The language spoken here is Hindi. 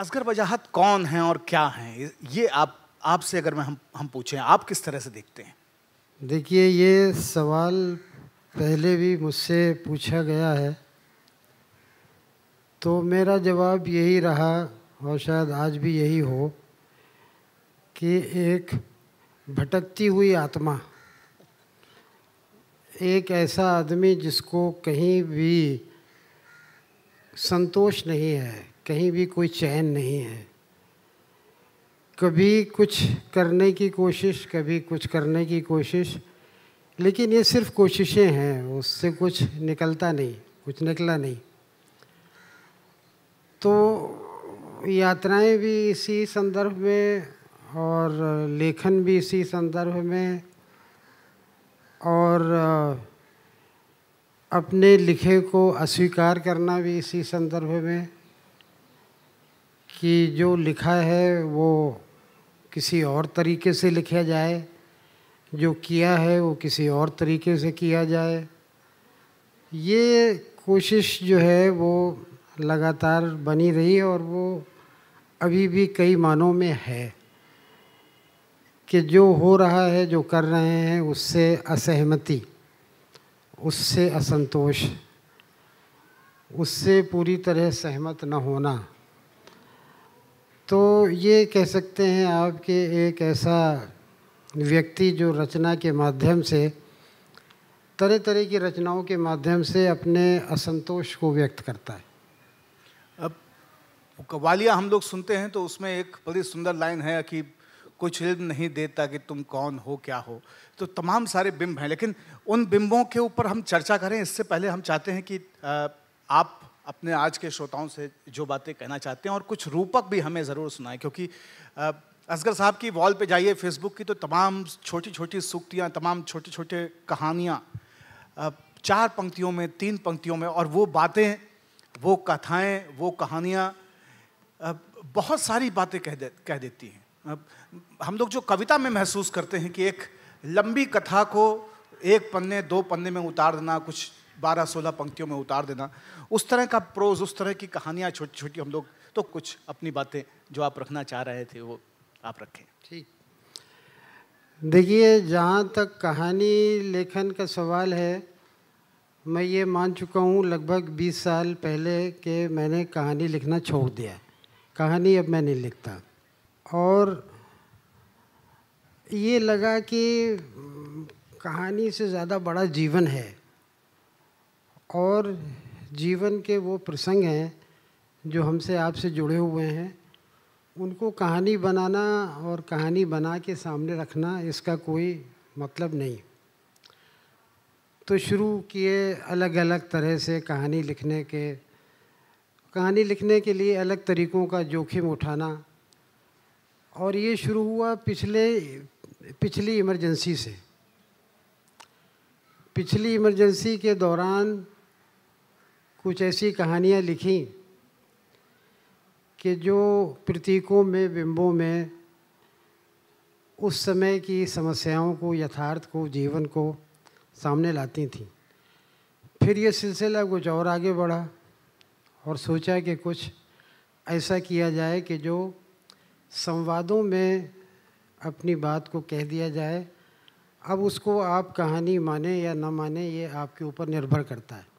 असगर वजाहत कौन हैं और क्या हैं ये आप आपसे अगर मैं हम हम पूछें आप किस तरह से देखते हैं देखिए ये सवाल पहले भी मुझसे पूछा गया है तो मेरा जवाब यही रहा और शायद आज भी यही हो कि एक भटकती हुई आत्मा एक ऐसा आदमी जिसको कहीं भी संतोष नहीं है कहीं भी कोई चैन नहीं है कभी कुछ करने की कोशिश कभी कुछ करने की कोशिश लेकिन ये सिर्फ कोशिशें हैं उससे कुछ निकलता नहीं कुछ निकला नहीं तो यात्राएं भी इसी संदर्भ में और लेखन भी इसी संदर्भ में और अपने लिखे को अस्वीकार करना भी इसी संदर्भ में कि जो लिखा है वो किसी और तरीके से लिखा जाए जो किया है वो किसी और तरीके से किया जाए ये कोशिश जो है वो लगातार बनी रही और वो अभी भी कई मानों में है कि जो हो रहा है जो कर रहे हैं उससे असहमति उससे असंतोष उससे पूरी तरह सहमत न होना तो ये कह सकते हैं आपके एक ऐसा व्यक्ति जो रचना के माध्यम से तरह तरह की रचनाओं के माध्यम से अपने असंतोष को व्यक्त करता है अब कवालियाँ हम लोग सुनते हैं तो उसमें एक बड़ी सुंदर लाइन है कि कुछ इल्म नहीं देता कि तुम कौन हो क्या हो तो तमाम सारे बिंब हैं लेकिन उन बिंबों के ऊपर हम चर्चा करें इससे पहले हम चाहते हैं कि आप अपने आज के श्रोताओं से जो बातें कहना चाहते हैं और कुछ रूपक भी हमें ज़रूर सुनाएं क्योंकि असगर साहब की वॉल पे जाइए फेसबुक की तो तमाम छोटी छोटी सूक्तियाँ तमाम छोटे छोटे कहानियाँ चार पंक्तियों में तीन पंक्तियों में और वो बातें वो कथाएँ वो कहानियाँ बहुत सारी बातें कह दे कह देती हैं हम लोग जो कविता में महसूस करते हैं कि एक लंबी कथा को एक पन्ने दो पन्ने में उतार देना कुछ बारह सोलह पंक्तियों में उतार देना उस तरह का प्रोज उस तरह की कहानियाँ छोटी छोटी हम लोग तो कुछ अपनी बातें जो आप रखना चाह रहे थे वो आप रखें ठीक देखिए जहाँ तक कहानी लेखन का सवाल है मैं ये मान चुका हूँ लगभग 20 साल पहले के मैंने कहानी लिखना छोड़ दिया कहानी अब मैं नहीं लिखता और ये लगा कि कहानी से ज़्यादा बड़ा जीवन है और जीवन के वो प्रसंग हैं जो हमसे आपसे जुड़े हुए हैं उनको कहानी बनाना और कहानी बना के सामने रखना इसका कोई मतलब नहीं तो शुरू किए अलग अलग तरह से कहानी लिखने के कहानी लिखने के लिए अलग तरीक़ों का जोखिम उठाना और ये शुरू हुआ पिछले पिछली इमरजेंसी से पिछली इमरजेंसी के दौरान कुछ ऐसी कहानियाँ लिखी कि जो प्रतीकों में बिंबों में उस समय की समस्याओं को यथार्थ को जीवन को सामने लाती थी फिर ये सिलसिला कुछ और आगे बढ़ा और सोचा कि कुछ ऐसा किया जाए कि जो संवादों में अपनी बात को कह दिया जाए अब उसको आप कहानी माने या ना माने ये आपके ऊपर निर्भर करता है